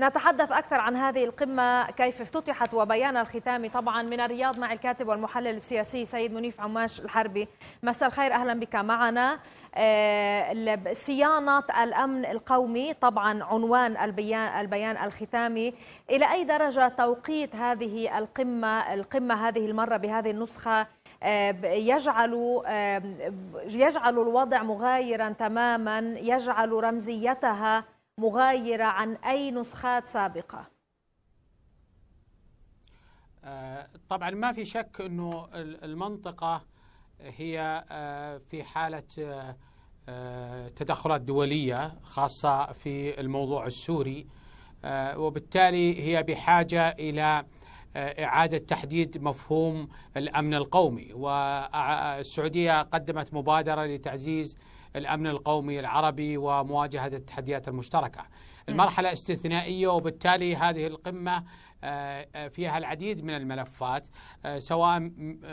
نتحدث أكثر عن هذه القمة كيف افتتحت وبيان الختامي طبعا من الرياض مع الكاتب والمحلل السياسي سيد منيف عماش الحربي مساء الخير أهلا بك معنا آه، صيانة الأمن القومي طبعا عنوان البيان, البيان الختامي إلى أي درجة توقيت هذه القمة القمة هذه المرة بهذه النسخة آه، يجعل آه، يجعل الوضع مغايرا تماما يجعل رمزيتها مغايرة عن أي نسخات سابقة آه، طبعا ما في شك أنه المنطقة هي آه، في حالة آه، تدخلات دولية خاصة في الموضوع السوري وبالتالي هي بحاجة إلى آه، إعادة تحديد مفهوم الأمن القومي والسعودية قدمت مبادرة لتعزيز الأمن القومي العربي ومواجهة التحديات المشتركة المرحلة استثنائية وبالتالي هذه القمة آه، آه، فيها العديد من الملفات سواء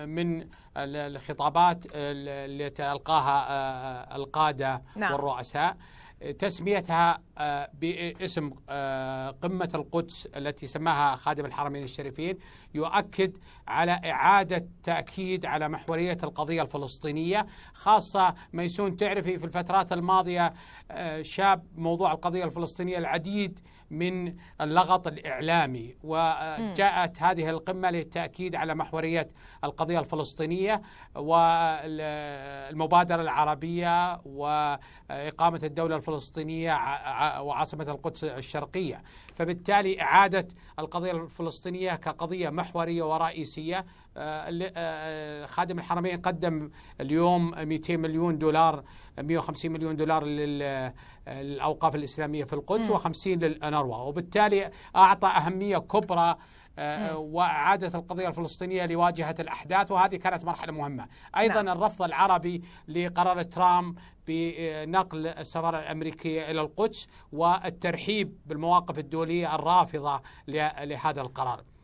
من الخطابات التي ألقاها القادة نعم. والرؤساء تسميتها آه، باسم آه، قمة القدس التي سماها خادم الحرمين الشريفين يؤكد على إعادة تأكيد على محورية القضية الفلسطينية خاصة ميسون تعرفي في الفترات الماضية آه، شاب موضوع القضية الفلسطينية العديد من اللغط الإعلامي وجاءت هذه القمة للتأكيد على محورية القضية الفلسطينية والمبادرة العربية وإقامة الدولة الفلسطينية الفلسطينية وعاصمة القدس الشرقية فبالتالي إعادة القضية الفلسطينية كقضية محورية ورئيسية آه، آه، آه، خادم الحرمين قدم اليوم 200 مليون دولار 150 مليون دولار للأوقاف الإسلامية في القدس و50 للأنروا وبالتالي أعطى أهمية كبرى آه، نعم. آه، وإعادة القضية الفلسطينية لواجهة الأحداث وهذه كانت مرحلة مهمة أيضا نعم. الرفض العربي لقرار ترامب بنقل السفارة الأمريكية إلى القدس والترحيب بالمواقف الدولية الرافضة لهذا القرار